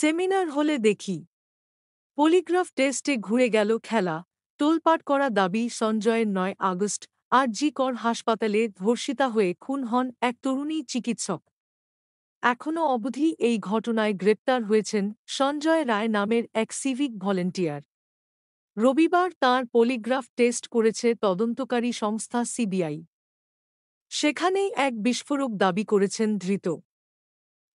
seminar হলে দেখি polygraph টেস্টে ঘুরে গেল খেলা তোলপাট করা দাবি সঞ্জয়ের নয় আগস্ট আর জি কর হাসপাতালে ধর্ষিতা হয়ে খুন হন এক তরুণী চিকিৎসক এখনও অবধি এই ঘটনায় গ্রেপ্তার হয়েছেন সঞ্জয় রায় নামের এক সিভিক ভলেন্টিয়ার রবিবার তার পলিগ্রাফ টেস্ট করেছে তদন্তকারী সংস্থা সিবিআই সেখানেই এক বিস্ফোরক দাবি করেছেন ধৃত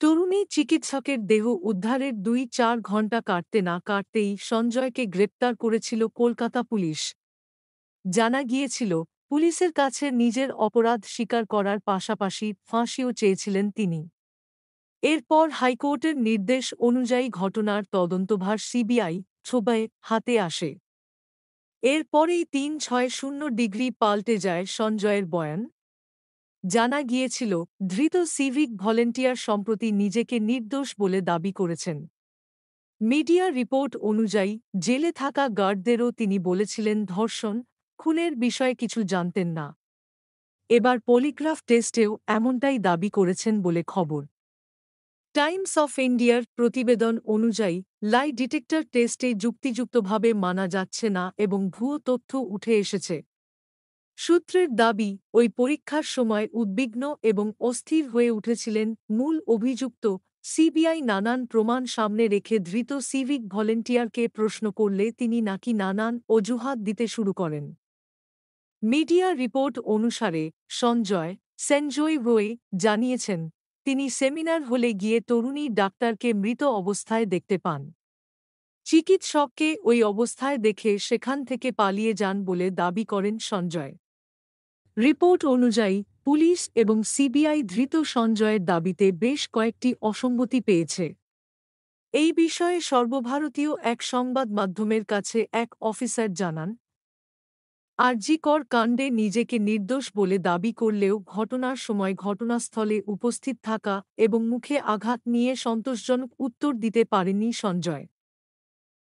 তরুণী চিকিৎসকের দেহ উদ্ধারের দুই চার ঘণ্টা কাটতে না কাটতেই সঞ্জয়কে গ্রেপ্তার করেছিল কলকাতা পুলিশ জানা গিয়েছিল পুলিশের কাছে নিজের অপরাধ স্বীকার করার পাশাপাশি ফাঁসিও চেয়েছিলেন তিনি এরপর হাইকোর্টের নির্দেশ অনুযায়ী ঘটনার তদন্তভার সিবিআই ছোবায় হাতে আসে এরপরেই তিন ছয় শূন্য ডিগ্রি পাল্টে যায় সঞ্জয়ের বয়ান জানা গিয়েছিল ধৃত সিভিক ভলেন্টিয়ার সম্প্রতি নিজেকে নির্দোষ বলে দাবি করেছেন মিডিয়া রিপোর্ট অনুযায়ী জেলে থাকা গার্ডদেরও তিনি বলেছিলেন ধর্ষণ খুনের বিষয়ে কিছু জানতেন না এবার পলিগ্রাফ টেস্টেও এমনটাই দাবি করেছেন বলে খবর টাইমস অফ ইন্ডিয়ার প্রতিবেদন অনুযায়ী লাই ডিটেক্টর টেস্টে যুক্তিযুক্তভাবে মানা যাচ্ছে না এবং ভুয়ো তথ্য উঠে এসেছে সূত্রের দাবি ওই পরীক্ষার সময় উদ্বিগ্ন এবং অস্থির হয়ে উঠেছিলেন মূল অভিযুক্ত সিবিআই নানান প্রমাণ সামনে রেখে ধৃত সিভিক ভলেন্টিয়ারকে প্রশ্ন করলে তিনি নাকি নানান অজুহাত দিতে শুরু করেন মিডিয়া রিপোর্ট অনুসারে সঞ্জয় সেনজয় রোয়ে জানিয়েছেন তিনি সেমিনার হলে গিয়ে তরুণী ডাক্তারকে মৃত অবস্থায় দেখতে পান চিকিৎসককে ওই অবস্থায় দেখে সেখান থেকে পালিয়ে যান বলে দাবি করেন সঞ্জয় রিপোর্ট অনুযায়ী পুলিশ এবং সিবিআই ধৃত সঞ্জয়ের দাবিতে বেশ কয়েকটি অসঙ্গতি পেয়েছে এই বিষয়ে সর্বভারতীয় এক সংবাদ মাধ্যমের কাছে এক অফিসার জানান আরজিকর কাণ্ডে নিজেকে নির্দোষ বলে দাবি করলেও ঘটনার সময় ঘটনাস্থলে উপস্থিত থাকা এবং মুখে আঘাত নিয়ে সন্তোষজনক উত্তর দিতে পারেননি সঞ্জয়